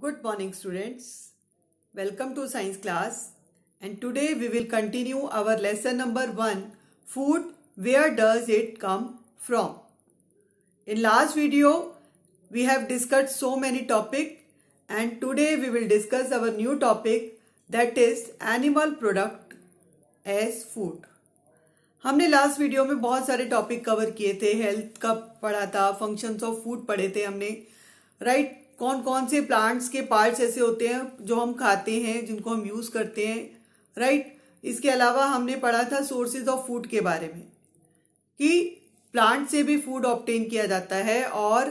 Good morning students. Welcome to science class and today we will continue our lesson number 1 food where does it come from. In last video we have discussed so many topic and today we will discuss our new topic that is animal product as food. हमने last video में बहुत सारे topic cover किए थे health का पढ़ा था functions of food पढ़े थे हमने राइट right? कौन कौन से प्लांट्स के पार्ट्स ऐसे होते हैं जो हम खाते हैं जिनको हम यूज़ करते हैं राइट इसके अलावा हमने पढ़ा था सोर्सेज ऑफ फूड के बारे में कि प्लांट से भी फूड ऑप्टेन किया जाता है और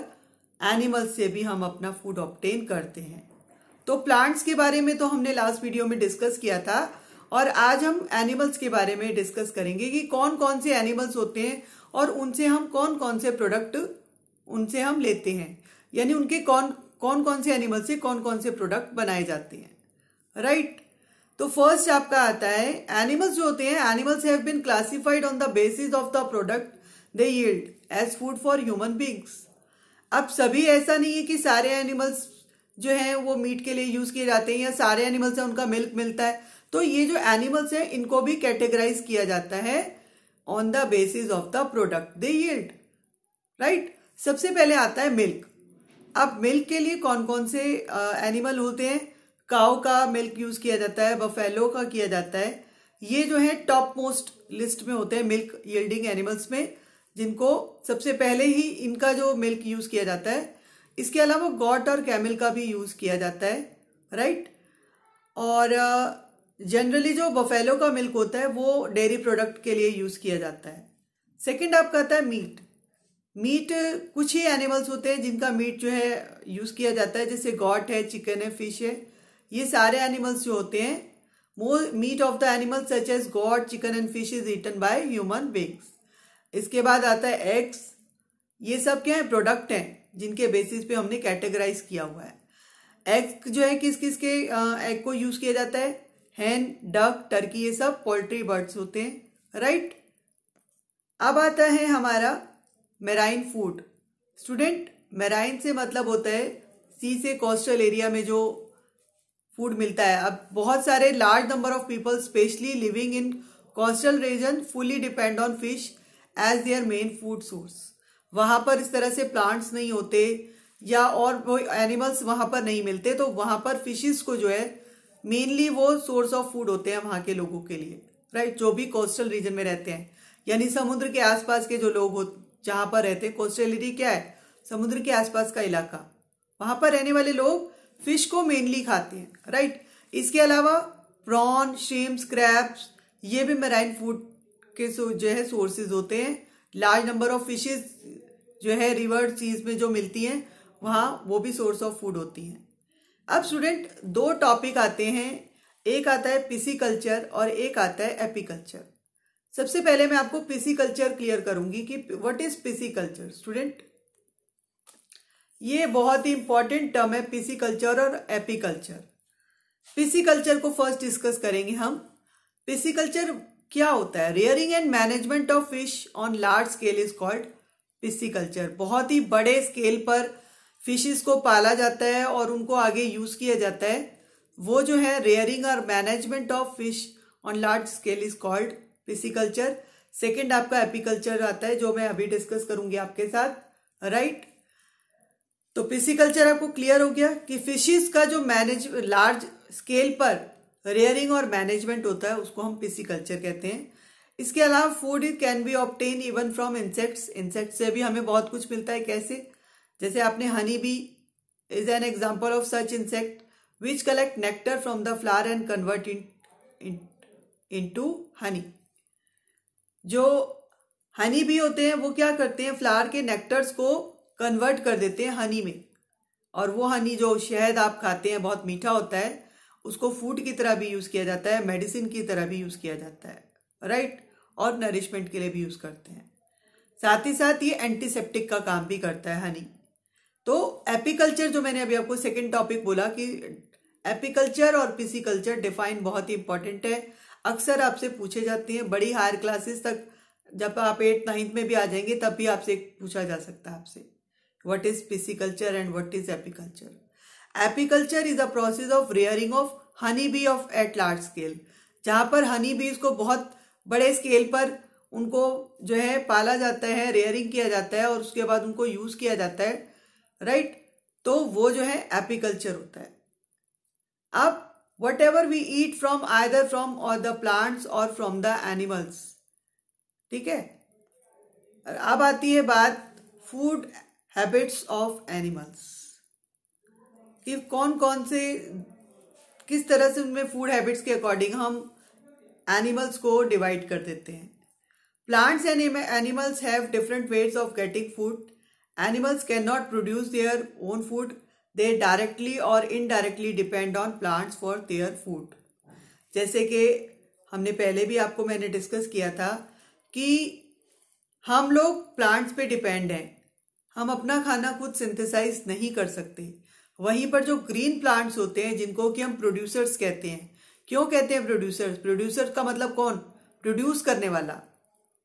एनिमल से भी हम अपना फूड ऑप्टेन करते हैं तो प्लांट्स के बारे में तो हमने लास्ट वीडियो में डिस्कस किया था और आज हम एनिमल्स के बारे में डिस्कस करेंगे कि कौन कौन से एनिमल्स होते हैं और उनसे हम कौन कौन से प्रोडक्ट उनसे हम लेते हैं यानी उनके कौन कौन कौन से एनिमल से कौन कौन से प्रोडक्ट बनाए जाते हैं राइट right? तो फर्स्ट आपका आता है एनिमल्स जो होते हैं animals have been classified on the basis of the product they yield as food for human beings अब सभी ऐसा नहीं है कि सारे एनिमल्स जो हैं वो मीट के लिए यूज किए जाते हैं या सारे एनिमल्स हैं उनका मिल्क मिलता है तो ये जो एनिमल्स हैं इनको भी कैटेगराइज किया जाता है on the basis of the product they yield right सबसे पहले आता है मिल्क अब मिल्क के लिए कौन कौन से एनिमल होते हैं काओ का मिल्क यूज किया जाता है बफेलो का किया जाता है ये जो है टॉप मोस्ट लिस्ट में होते हैं मिल्क यील्डिंग एनिमल्स में जिनको सबसे पहले ही इनका जो मिल्क यूज किया जाता है इसके अलावा गॉट और कैमिल का भी यूज किया जाता है राइट और जनरली जो बफेलो का मिल्क होता है वो डेयरी प्रोडक्ट के लिए यूज किया जाता है सेकंड आपका आता है मीट मीट कुछ ही एनिमल्स होते हैं जिनका मीट जो है यूज़ किया जाता है जैसे गॉट है चिकन है फिश है ये सारे एनिमल्स जो होते हैं more meat of the animal such as goat chicken and fish is eaten by human beings इसके बाद आता है एग्स ये सब क्या है प्रोडक्ट हैं जिनके बेसिस पे हमने कैटेगराइज किया हुआ है एग जो है किस किस के एग को यूज़ किया जाता है हैन डक टर्की ये सब पोल्ट्री बर्ड्स होते हैं राइट अब आता है हमारा मेराइन फूड स्टूडेंट मेराइन से मतलब होता है सी से कोस्टल एरिया में जो फूड मिलता है अब बहुत सारे large number of people specially living in coastal region fully depend on fish as their main food source वहाँ पर इस तरह से प्लांट्स नहीं होते या और कोई एनिमल्स वहाँ पर नहीं मिलते तो वहाँ पर फिशेस को जो है मेनली वो सोर्स ऑफ फूड होते हैं वहाँ के लोगों के लिए राइट जो भी कोस्टल रीजन में रहते हैं यानी समुद्र के आसपास के जो लोग हो जहां पर रहते हैं कोस्टल एरिया क्या है समुद्र के आसपास का इलाका वहां पर रहने वाले लोग फिश को मेनली खाते हैं राइट इसके अलावा प्रॉन शिम्स क्रैप्स ये भी मेराइन फूड के जो है सोर्सेज होते हैं लार्ज नंबर ऑफ फिशेज जो है रिवर चीज में जो मिलती हैं वहाँ वो भी सोर्स ऑफ फूड होती हैं अब स्टूडेंट दो टॉपिक आते हैं एक आता है पिसी कल्चर और एक आता है एपीकल्चर सबसे पहले मैं आपको पीसी कल्चर क्लियर करूंगी कि what is pisciculture student ये बहुत ही इंपॉर्टेंट टर्म है पीसी कल्चर और एपी कल्चर पीसी कल्चर को फर्स्ट डिस्कस करेंगे हम पीसी कल्चर क्या होता है rearing and management of fish on large scale is called pisciculture बहुत ही बड़े स्केल पर फिशेस को पाला जाता है और उनको आगे यूज किया जाता है वो जो है रेयरिंग और management of fish on large scale is called pisciculture second आपका एपिकल्चर आता है जो मैं अभी डिस्कस करूंगी आपके साथ राइट तो पिसिकल्चर आपको क्लियर हो गया कि फिशेस का जो मैनेज लार्ज स्केल पर रेयरिंग और मैनेजमेंट होता है उसको हम पिसिकल्चर कहते हैं इसके अलावा food can be obtained even from insects insect से भी हमें बहुत कुछ मिलता है कैसे जैसे आपने honey bee is an example of such insect which collect nectar from the flower and convert in in to honey जो हनी भी होते हैं वो क्या करते हैं फ्लावर के नेक्टर्स को कन्वर्ट कर देते हैं हनी में और वो हनी जो शहद आप खाते हैं बहुत मीठा होता है उसको फूड की तरह भी यूज़ किया जाता है मेडिसिन की तरह भी यूज़ किया जाता है राइट और नरिशमेंट के लिए भी यूज़ करते हैं साथ ही साथ ये एंटीसेप्टिक का काम भी करता है हनी तो एपिकल्चर जो मैंने अभी आपको सेकेंड टॉपिक बोला कि एपिकल्चर और कल्चर डिफाइन बहुत ही इंपॉर्टेंट है अक्सर आपसे पूछे जाते हैं बड़ी हायर क्लासेस तक जब आप एट नाइन्थ में भी आ जाएंगे तब भी आपसे पूछा जा सकता है आपसे what is pisciculture and what is apiculture apiculture is a process of rearing of honey bee of at large scale जहाँ पर हनी बीज को बहुत बड़े स्केल पर उनको जो है पाला जाता है रेयरिंग किया जाता है और उसके बाद उनको यूज किया जाता है राइट तो वो जो है एपिकल्चर होता है अब whatever we eat from either from or the plants or from the animals ठीक है अब आती है बात फूड हैबिट्स ऑफ एनिमल्स कि कौन कौन से किस तरह से उनमें फूड हैबिट्स के अकॉर्डिंग हम एनिमल्स को डिवाइड कर देते हैं plants and animals have different ways of getting food animals can not produce their own food they directly और indirectly depend on plants for their food जैसे कि हमने पहले भी आपको मैंने डिस्कस किया था कि हम लोग प्लांट्स पे डिपेंड हैं हम अपना खाना खुद सिंथेसाइज नहीं कर सकते वहीं पर जो ग्रीन प्लांट्स होते हैं जिनको कि हम प्रोड्यूसर्स कहते हैं क्यों कहते हैं प्रोड्यूसर्स प्रोड्यूसर्स का मतलब कौन प्रोड्यूस करने वाला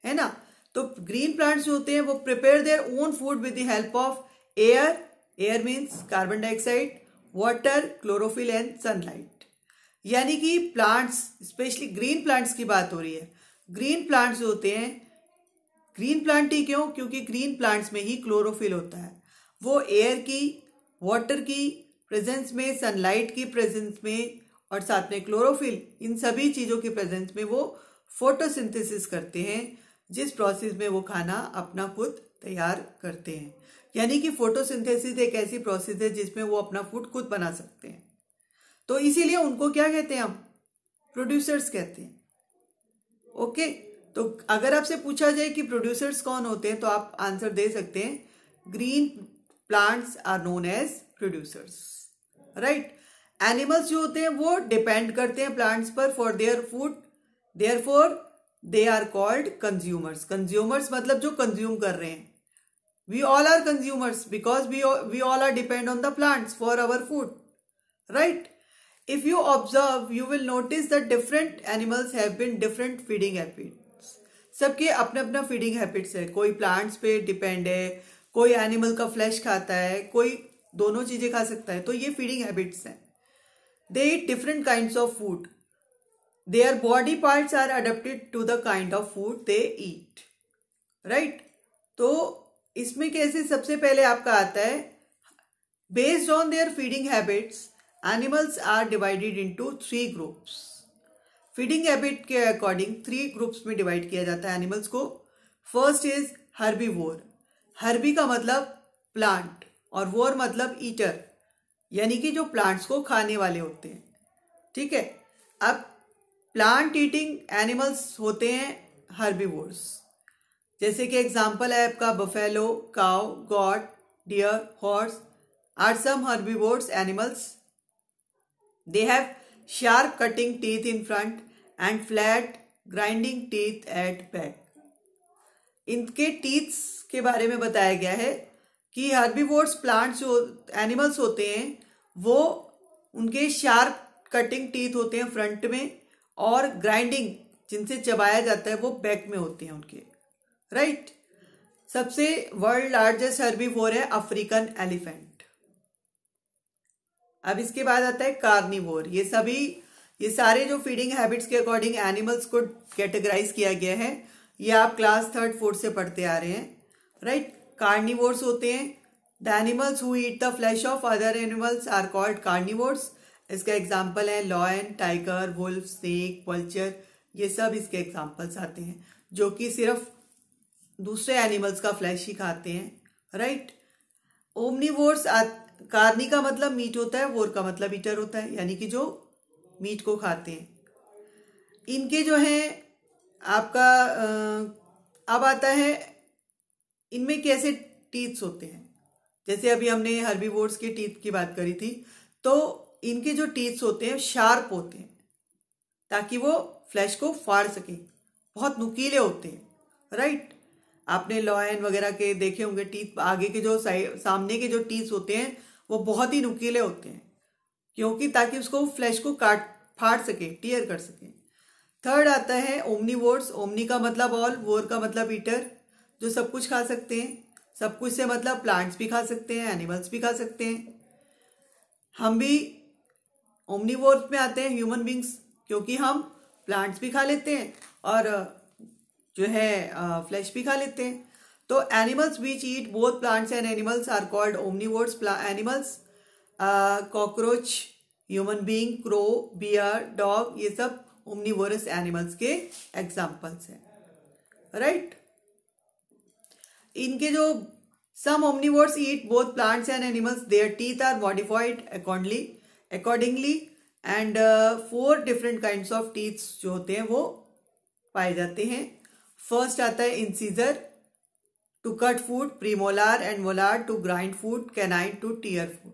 है ना तो ग्रीन प्लांट्स जो होते हैं वो prepare their own food with the help of air air means carbon dioxide water chlorophyll and sunlight यानी कि प्लांट्स स्पेशली ग्रीन प्लांट्स की बात हो रही है ग्रीन प्लांट्स जो होते हैं ग्रीन प्लांट ही क्यों क्योंकि ग्रीन प्लांट्स में ही क्लोरोफिल होता है वो एयर की वाटर की प्रेजेंस में सनलाइट की प्रेजेंस में और साथ में क्लोरोफिल इन सभी चीज़ों की प्रेजेंस में वो फोटोसिंथेसिस करते हैं जिस प्रोसेस में वो खाना अपना खुद तैयार करते हैं यानी कि फोटोसिंथेसिस एक ऐसी प्रोसेस है जिसमें वो अपना फूड खुद बना सकते हैं तो इसीलिए उनको क्या कहते हैं हम प्रोड्यूसर्स कहते हैं ओके तो अगर आपसे पूछा जाए कि प्रोड्यूसर्स कौन होते हैं तो आप आंसर दे सकते हैं green plants are known as producers right animals जो होते हैं वो डिपेंड करते हैं प्लांट्स पर for their food therefore they are called consumers consumers मतलब जो कंज्यूम कर रहे हैं we all are consumers because we all, we all are depend on the plants for our food right if you observe you will notice that different animals have been different feeding habits सबके अपने अपना feeding habits है कोई plants पे depend है कोई animal का flash खाता है कोई दोनों चीज़ें खा सकता है तो ये फीडिंग हैबिट्स हैं they eat different kind of food their body parts are adapted to the kind of food they eat right तो इसमें कैसे सबसे पहले आपका आता है based on their feeding habits animals are divided into three groups feeding habit के according three groups में डिवाइड किया जाता है एनिमल्स को फर्स्ट इज हर्बी वोर हर्बी का मतलब प्लांट और वोर मतलब ईटर यानी कि जो प्लांट्स को खाने वाले होते हैं ठीक है अब प्लांट ईटिंग एनिमल्स होते हैं हर्बी वोर्स जैसे कि एग्जाम्पल है आपका buffalo cow goat deer horse are some herbivores animals they have sharp cutting teeth in front and flat grinding teeth at back इनके टीथ्स के बारे में बताया गया है कि हर्बीवोर्स प्लांट्स जो एनिमल्स होते हैं वो उनके शार्प कटिंग टीथ होते हैं फ्रंट में और ग्राइंडिंग जिनसे चबाया जाता है वो बैक में होते हैं उनके राइट right? सबसे वर्ल्ड लार्जेस्ट हर्बीफोर है अफ्रीकन एलिफेंट अब इसके बाद आता है कार्निवोर ये सभी ये सारे जो फीडिंग हैबिट्स के अकॉर्डिंग एनिमल्स को कैटेगराइज किया गया है ये आप क्लास थर्ड फोर्थ से पढ़ते आ रहे हैं राइट कार्निवोर्स होते हैं the animals who eat the flesh of other animals are called carnivores इसका एग्जाम्पल है lion tiger wolf snake vulture ये सब इसके एग्जाम्पल्स आते हैं जो कि सिर्फ दूसरे एनिमल्स का फ्लैश ही खाते हैं राइट ओमनीवोर्स कार्नी का मतलब मीट होता है वोर का मतलब ईटर होता है यानी कि जो मीट को खाते हैं इनके जो हैं आपका अब आता है इनमें कैसे टीथ्स होते हैं जैसे अभी हमने हर्बी हर्बीवोर्स के टीथ की बात करी थी तो इनके जो टीथ्स होते हैं शार्प होते हैं ताकि वो फ्लैश को फाड़ सकें बहुत नुकीले होते हैं राइट आपने लॉयन वगैरह के देखे होंगे टीथ आगे के जो सामने के जो टीथ होते हैं वो बहुत ही नुकीले होते हैं क्योंकि ताकि उसको फ्लैश को काट फाड़ सके टीयर कर सके थर्ड आता है ओमनी वोर्स ओमनी का मतलब ऑल वोर का मतलब ईटर जो सब कुछ खा सकते हैं सब कुछ से मतलब प्लांट्स भी खा सकते हैं एनिमल्स भी खा सकते हैं हम भी वोर्स में आते हैं ह्यूमन बींग्स क्योंकि हम प्लांट्स भी खा लेते हैं और जो है फ्लैश भी खा लेते हैं तो animals which eat both plants and animals are called omnivores animals cockroach human being crow bear dog ये सब ओमनीवोरस एनिमल्स के एग्जाम्पल्स हैं राइट इनके जो some omnivores eat both plants and animals their teeth are modified accordly accordingly and four different kind of teeths जो होते हैं वो पाए जाते हैं फर्स्ट आता है incisor to cut food premolar and molar to grind food canine to tear food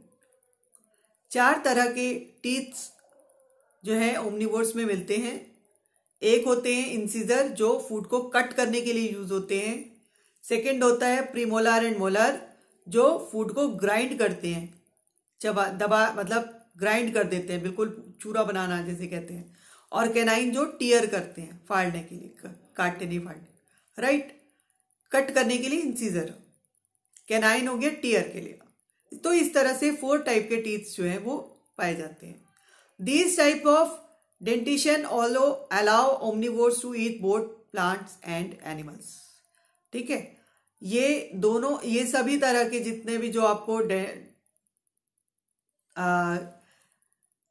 चार तरह के टीथ जो है ओमनीबोर्ड्स में मिलते हैं एक होते हैं इंसीजर जो फूड को कट करने के लिए यूज होते हैं सेकेंड होता है प्रीमोलार एंड मोलर जो फूड को ग्राइंड करते हैं चबा दबा मतलब ग्राइंड कर देते हैं बिल्कुल चूरा बनाना जैसे कहते हैं और कैनाइन जो टीयर करते हैं फाड़ने के लिए काटने नहीं फाड़ने राइट कट करने के लिए इंसीजर कैनाइन हो गया टीयर के लिए तो इस तरह से फोर टाइप के टीथ जो है वो पाए जाते हैं these type of dentition allow allow omnivores to eat both plants and animals ठीक है ये दोनों ये सभी तरह के जितने भी जो आपको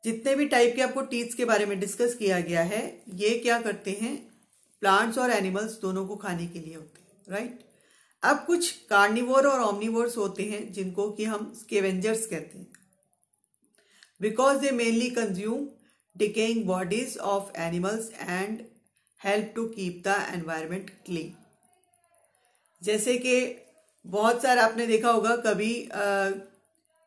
जितने भी टाइप के आपको टीथ्स के बारे में डिस्कस किया गया है ये क्या करते हैं प्लांट्स और एनिमल्स दोनों को खाने के लिए होते हैं राइट अब कुछ कार्निवोर और ओमनिवोर्स होते हैं जिनको कि हम स्केवेंजर्स कहते हैं because they mainly consume decaying bodies of animals and help to keep the environment clean जैसे कि बहुत सारा आपने देखा होगा कभी आ,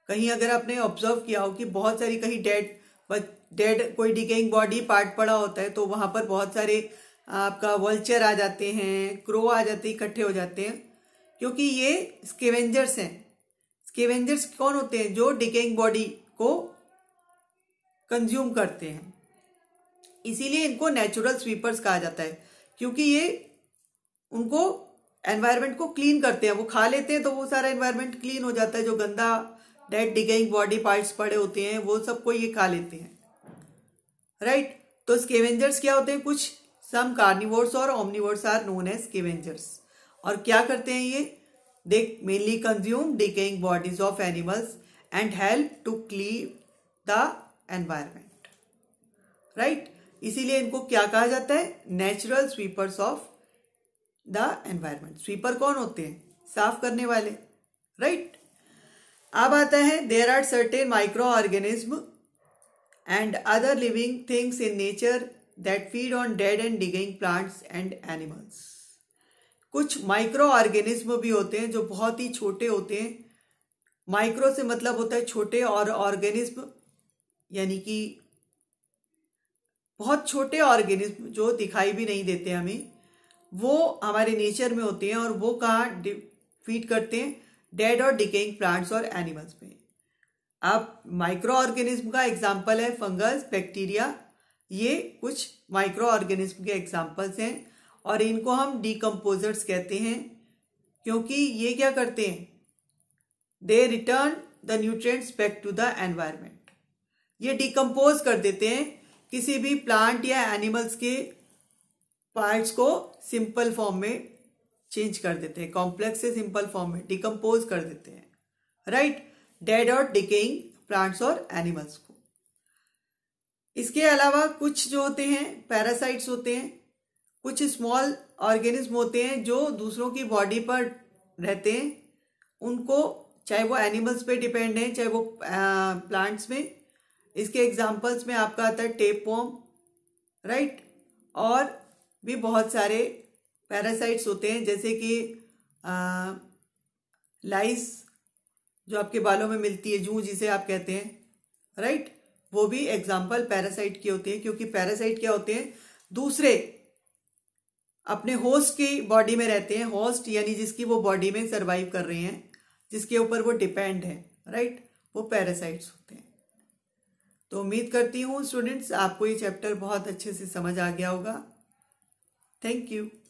कहीं अगर आपने ऑब्जर्व किया हो कि बहुत सारी कहीं डेड डेड कोई डिकेइंग बॉडी पार्ट पड़ा होता है तो वहां पर बहुत सारे आपका वल्चर आ जाते हैं क्रो आ जाते हैं इकट्ठे हो जाते हैं क्योंकि ये स्केवेंजर्स हैं स्केवेंजर्स कौन होते हैं जो डिकेइंग बॉडी को कंज्यूम करते हैं इसीलिए इनको नेचुरल स्वीपर्स कहा जाता है क्योंकि ये उनको एनवायरमेंट को क्लीन करते हैं वो खा लेते हैं तो वो सारा एनवायरमेंट क्लीन हो जाता है जो गंदा डेड डिगेइंग बॉडी पार्ट्स पड़े होते हैं वो सबको ये खा लेते हैं राइट right? तो स्केवेंजर्स क्या होते हैं कुछ सम कार्निवर्स और omnivores are known as scavengers और क्या करते हैं ये they mainly consume decaying bodies of animals and help to clean the environment right इसीलिए इनको क्या कहा जाता है natural sweepers of the environment sweeper कौन होते हैं साफ करने वाले राइट right? अब आता है there are certain micro organism and other living things in nature that feed on dead and decaying plants and animals कुछ माइक्रो ऑर्गेनिज्म भी होते हैं जो बहुत ही छोटे होते हैं माइक्रो से मतलब होता है छोटे और ऑर्गेनिज्म यानी कि बहुत छोटे ऑर्गेनिज्म जो दिखाई भी नहीं देते हमें वो हमारे नेचर में होते हैं और वो कहाँ फीड करते हैं डेड और डिकेइंग प्लांट्स और एनिमल्स में अब माइक्रो ऑर्गेनिज्म का एग्जाम्पल है फंगस बैक्टीरिया ये कुछ माइक्रो ऑर्गेनिज्म के एग्जाम्पल्स हैं और इनको हम डिकम्पोजर्स कहते हैं क्योंकि ये क्या करते हैं they return the nutrients back to the environment ये डिकम्पोज कर देते हैं किसी भी प्लांट या एनिमल्स के पार्ट्स को सिंपल फॉर्म में चेंज कर देते हैं कॉम्प्लेक्स से सिंपल फॉर्म में डिकम्पोज कर देते हैं राइट डेड और डिकेइंग प्लांट्स और एनिमल्स को इसके अलावा कुछ जो होते हैं पैरासाइट्स होते हैं कुछ स्मॉल ऑर्गेनिज्म होते हैं जो दूसरों की बॉडी पर रहते हैं उनको चाहे वो एनिमल्स पे डिपेंड है चाहे वो प्लांट्स में इसके एग्जांपल्स में आपका आता है टेप वॉम राइट और भी बहुत सारे पैरासाइट्स होते हैं जैसे कि लाइस जो आपके बालों में मिलती है जू जिसे आप कहते हैं राइट वो भी एग्जाम्पल पैरासाइट की होती है क्योंकि पैरासाइट क्या होते हैं दूसरे अपने होस्ट की बॉडी में रहते हैं होस्ट यानी जिसकी वो बॉडी में सर्वाइव कर रहे हैं जिसके ऊपर वो डिपेंड है राइट वो पैरासाइट्स होते हैं तो उम्मीद करती हूँ स्टूडेंट्स आपको ये चैप्टर बहुत अच्छे से समझ आ गया होगा थैंक यू